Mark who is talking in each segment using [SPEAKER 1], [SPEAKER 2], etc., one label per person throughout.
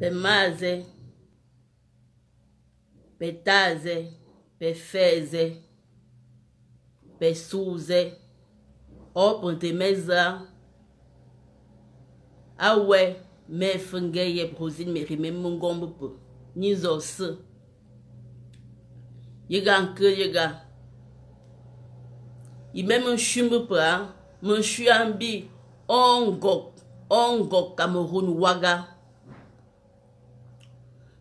[SPEAKER 1] Pe maze, pe taze, pe feze, pe souze, opon te me zan. Awe, me fengen ye prozid meri men mongon pou nizos. Yegan kre yegan. Imen mwen shum pou an, mwen shuyan bi ongok, ongok kamoroun waga.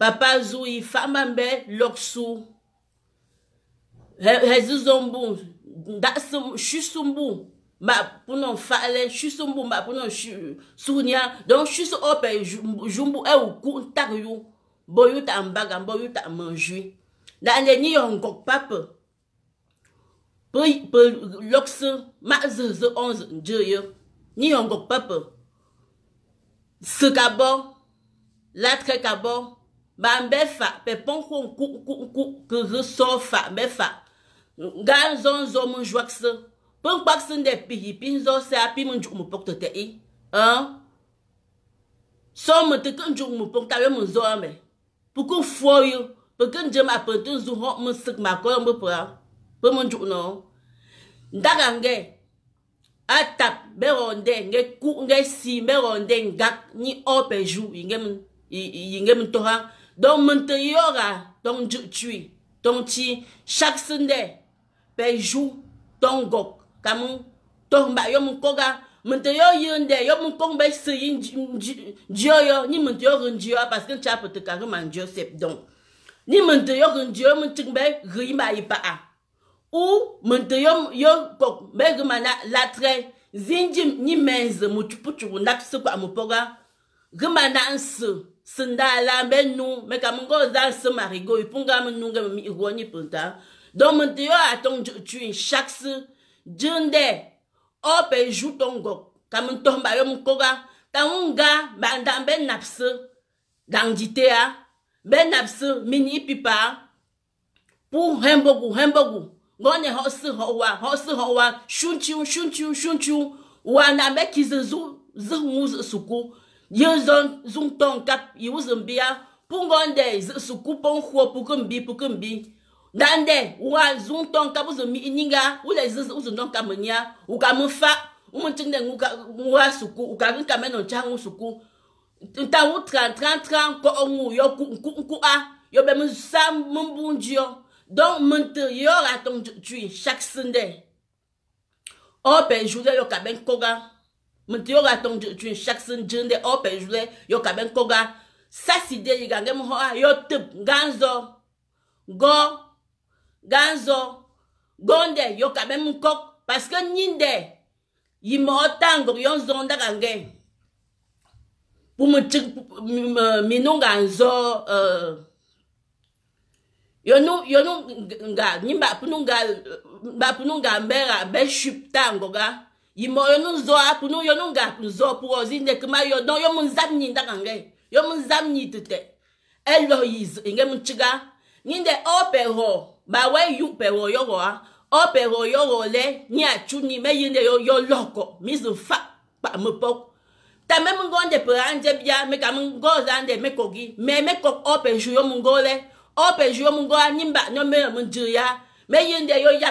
[SPEAKER 1] Papa Zoui, famanbe, loksou, hezi zonbou, da chusonbou, ma pou non fale, chusonbou, ma pou non sounya, don chusonbou, pe jounbou, e ou koutak yu, bo yu tan bagan, bo yu tan manjwi, dan le ni yon gok pape, pe loksou, ma zonbou, ni yon gok pape, se kabor, latre kabor, ban be fa, pe pon kon kou kou kou kou kou kou, kou zi sou fa, be fa, gan zon zon moun jwak se, pon kou ak sen depi hipin, zon se api moun jwok moun pokte tey, ha? Sou moun tey kou moun jwok moun pokte awe moun zon, pou kou fwo yu, pou kou moun jwok moun apen tey zou hok moun sik, moun kou anbou prar, pou moun jwok nan an, da gang gen, atap, beronde, gen kou gen si, beronde, gen gak, ni o pejou, yi gen moun tohan, Donc, Menteyoga, donc Jutui, donc Chi, chaque Sunday, Pejou, donc Gok, Kamu, donc Bayom Koga, Menteyo Yunde, Yom Kongbe Seyin, Dioyo, ni Menteyo Rundio, parce que Tcha peut te carrément Dieu, c'est donc. Ni Menteyo Rundio, Mentingbe, Rima Ipa. Ou, Menteyo Yo Gok, Begmana, Latre, jim, ni Menze, Mutuputu, Naksuka Mupoga, Gmana Nsu. Senda lan ben nou, me kamon go zan se marigo, ipon gamon nou gen mi igwani pwenta. Don mwen te yo aton jok tu yon chak se, jende, open jouton gok, kamon ton bayon mkoga. Ta mwen ga, bandan ben naps, gangjite ya, ben naps, mini ipipa, pou hembogou, hembogou. Gwane hos ho wa, hos ho wa, chunti ou, chunti ou, chunti ou, wana me ki ze zou, ze ou, ze soukou. yezon zung tong kap yuzum bia pungonde suku pon huo pukum bi pukum bi dande wa zung tong kap uzum ininga ule zuz uzum tong kap mnya uka mfa umuntinga nguka ngwa suku uka nka meno changu suku nta wu tran tran tran ko ngu yo ku ku ku a yo be msam don donc mente yo ratong tui chaque sunday obe jude yo kaben koga Mwen te yo gwa ton chun chak sen jende, o pe jwle, yo kaben koga. Sa si de li gange mwen ho a, yo tep, gan zo, go, gan zo, gonde, yo kaben mwen kok. Paske nin de, yi mwen o tango, yon zonda gange, pou mwen tep, mwen nou gan zo. Euh, yo nou, yo nou, nga, nin bap nou gan, bap nou gan be, be chup tango ga. yimɔ yo nu zɔ akunu yo nu ga zɔ purɔ zi ne kema yo dɔn yo mu zam nyi daga ngɛ yo mu zam nyi tete elɔ yi nge mu tsiga nyi de ɔpɛ hɔ ba wɛ yu pɛ hɔ yɔ hɔa ɔpɛ hɔ yɔ hɔ lɛ nyi atsu nyi mɛ yi ne yo yɔ lɔ kɔ mi zu fa kpa me pɔ ta mɛ mu ngɔ de pɛ anjɛ bia mɛ ka mu ngɔ zan de mɛ kɔ gi mɛ mɛ kɔ ɔpɛ zu yo mu ngɔ lɛ ɔpɛ zu yo mu ngɔ anyi ba nyɔ mɛ ya mɛ yi ne yo ya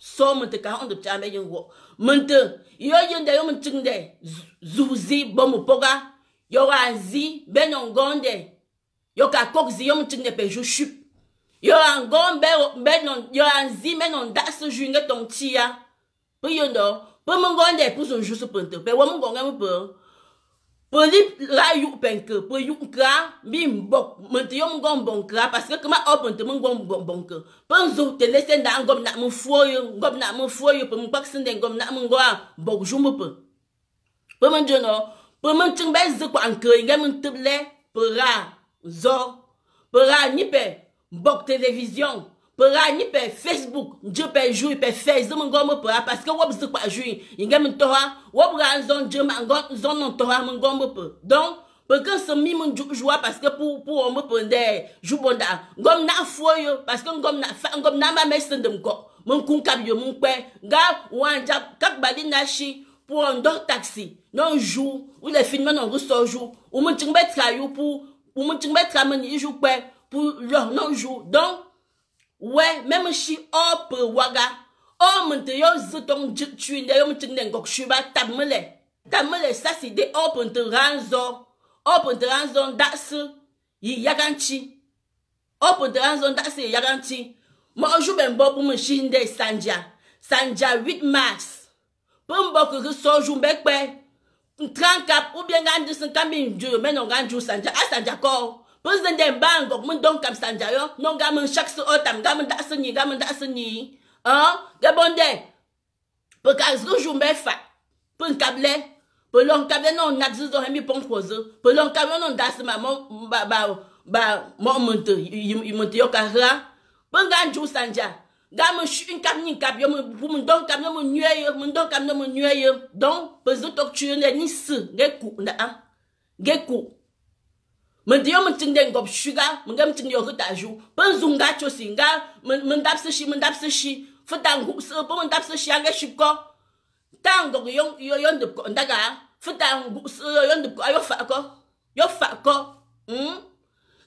[SPEAKER 1] Sò mwen te ka an dèp chan mwen yon wò. Mwen te, yon yon dè yon mwen chan dè, zou zi bon mwen po ga, yon an zi ben yon gòn dè, yon ka kok zi yon mwen chan dè pe jou chup. Yon an gòn ben yon, yon an zi men yon das jou yon gè ton tia. Pwen yon do, pwen mwen gòn dè pou zon jou sou pwen te, pe wè mwen gòn gen mwen pou yon. Po li ra yuk penke, po yuk kwa, bi mbok, mwen te yon mgon bon kwa, paske kwa mwen opon te mwen mgon bon kwa. Po mwen zon, telesen dan, mgon nan mwen fwoye, mgon nan mwen fwoye, pou mwen paksen den, mgon nan mwen gwa, mbok joun mwen pe. Po mwen diyo nou, po mwen chenbe zon kwa anke, gen mwen teble, po ra, zon, po ra nipen, mbok televizyon. Pe rani pe Facebook, nje pe jwi, pe Facebook, mwen gwa mwen pwa, paske wop zikwa jwi, yenge mwen towa, wop rani zon, zon mwen towa, mwen gwa mwen pwa. Don, pe ken se mi mwen jwa, paske pou, pou mwen pwende, jwou bonda, gwa mwen na fwo yo, paske gwa mwen na fwa, gwa mwen na mwen mwen sende mwen kwa, mwen koun kab yo mwen kwen, gwa, wan, jak, kak bali nashi, pou an dor taksi, non jwou, ou le fin men an rousan non jwou, Ouais, même si op waga, homme de yo zutong jitu de yo mtinde ngok shuba tamele. Tamele sa c'est de op de ranzo. Op de ranzo das yi yaganchi. Op de ranzo das yi yaganchi. Mo jube mbobu mshinde sanja. Sanja 8 mars. Pumbo que so jumbe kwe. Trancap ou bien gandis nkambi ndu menon gandu sanja. A sanja ko. Pe zende mba an gok, mwen don kam sanja yo, non gamin chak se otam, gamin dasi ni, gamin dasi ni. An, gebonde, pe ka zonjou mbe fa, pen kable, pe lon kable non nadzizon emi pon fwoze, pe lon kable non dasi ma, mwen mwen te yo kakran, pen ganjou sanja, gamin chukin kab ni kab, mwen don kable mwen nyeye, mwen don kable mwen nyeye, don, pe zon tokturine, ni se, ge kou, nan, ge kou. Mwen diyo mwen tin den gop shiga, mwen gen mwen tin yon retajou. Pen zonga chosin ga, mwen dap se chi, mwen dap se chi. Fè tangou, sè pou mwen dap se chi, an gen chup ko. Tangou yon, yon yon dup ko, nda ga. Fè tangou, sè yon dup ko, an yon fwa ko. Yon fwa ko.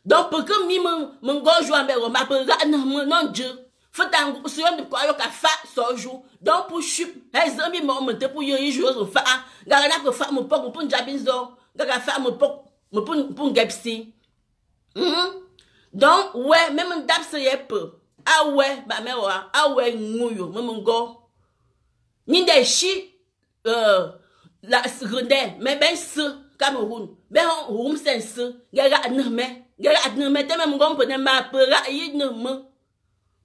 [SPEAKER 1] Don pwè ke mi mwen, mwen gojwa mè roma, pwen rana mwen nan di. Fè tangou, sè yon dup ko, an yon ka fwa sojou. Don pou chup, e zan mi mwen mwen te pou yon yon yon fwa. Gara na kwa fwa mwen pok ou pwong jab mɛ pun gɛpsi mm-hmm. donc wɛ mɛmi dabsi yɛ pɛ awɛ ba mɛ wɔ awɛ ŋu yo mɛmi gɔ nyi dɛ si ɛɛ euh, la sirindɛ mɛ bɛ si Cameroun bɛ hum sɛn si gɛ ra ne mɛ gɛ ra ne mɛ tɛ mɛmi gɔ mɛ ne ma pɛ ra yi ne mɛ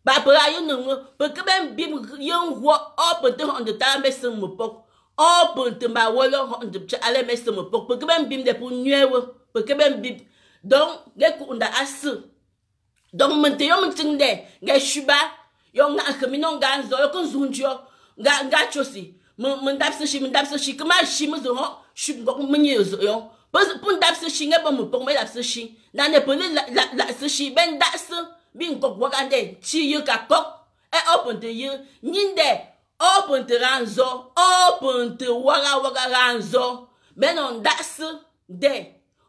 [SPEAKER 1] ba pɛ ra yi ne mɛ pɛ kɛ bɛ bi yɛ ŋgɔ ɔpɛ tɛ hɔn de taa bɛ si mɛ pɔ ɔpɛ tɛ ba wɔlɔ hɔn de tɛ alɛ bɛ si mɛ pɔ pɛ kɛ bɛ bi de peke ben bib. Don, gen kou nda ase. Don, mwen te yon mwen tin de, gen shuba, yon nan keminon gan zo, yon kon zoun diyon, ga, ga chosi. Mwen dapse shi, mwen dapse shi, keman shi mwen zo yon, shup gok mwenye yo zo yon. Poun dapse shi, gen bon pou mwen pou mwen dapse shi, nan e pou li lakse shi, ben dapse, bin kok wakande, chi yon ka kok, e opon te yon, nin de, opon te ran zo, opon te wakande, wakande, wakande, wakande, w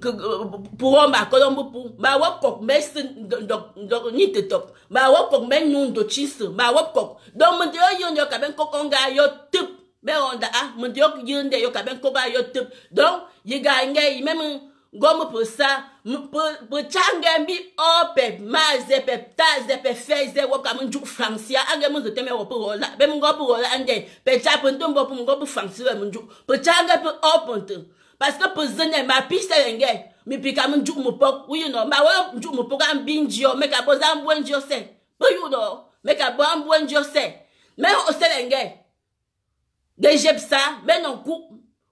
[SPEAKER 1] purɔm ba kɔlɔm bi pu ba mais ni ti top ba wɔb kɔk mɛ nyu do chi si ba wɔb kɔk dɔn mi de yɔ yɔn yɔ ka bɛ kɔkɔ nga da a mi de yɔ yiri de yɔ ka bɛ kɔkɔ yɔ tip dɔn yi ga ngɛ yi mɛ mi gɔmi pu sa mi pu ca ngɛ mi ɔ pɛ ma zɛ pɛ ta zɛ pɛ fɛ zɛ wɔb ka mi ju faransiya an kɛ mi zɛ tɛmɛ wɔ pu wɔ la bɛ mi gɔ pu wɔ la an kɛ pɛ ca pu n tó n bɔ pu Paske pou zene, ma pi sè rengè, mi pika moun djou moun pok, ou yon nou, ma wè moun djou moun pok an bin diyo, me ka bozan mwen diyo sè, pou yon nou, me ka bozan mwen diyo sè, men ou sè rengè, dejeb sa, men an kou,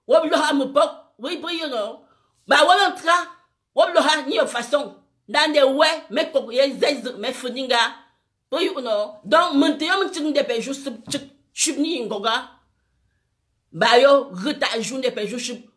[SPEAKER 1] wè moun lòha moun pok, wè pou yon nou, ma wè mè tra, wè moun lòha ni yon fason, dan de wè, me kokuye, zèz, me fèninga, pou yon nou, don mwen te yon mwen chini depejou, chup ni yon goga, ba yo,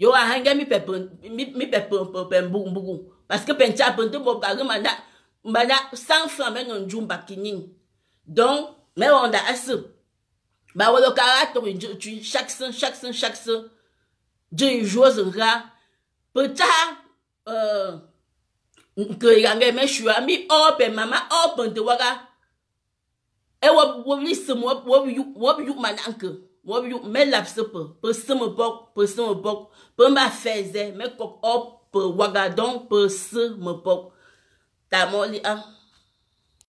[SPEAKER 1] Yo a hangen mi pepon, mi pepon pe mbou mbou. Paske pencha pente mwab gage, mwanda san flamen yon joun baki nin. Don, men wanda ase. Ba walo karaton yon joun chakson, chakson, chakson. Joun yon jousen ra. Pencha, euh, kre yange men shuwa mi, ou pe mama, ou pente waga. E wab wab lisem, wab yon man anke. Mwen lap se pe, pe se mwen bok, pe se mwen bok. Pe mwen feze, mwen kok op, pe wagadon, pe se mwen bok. Ta moun li an.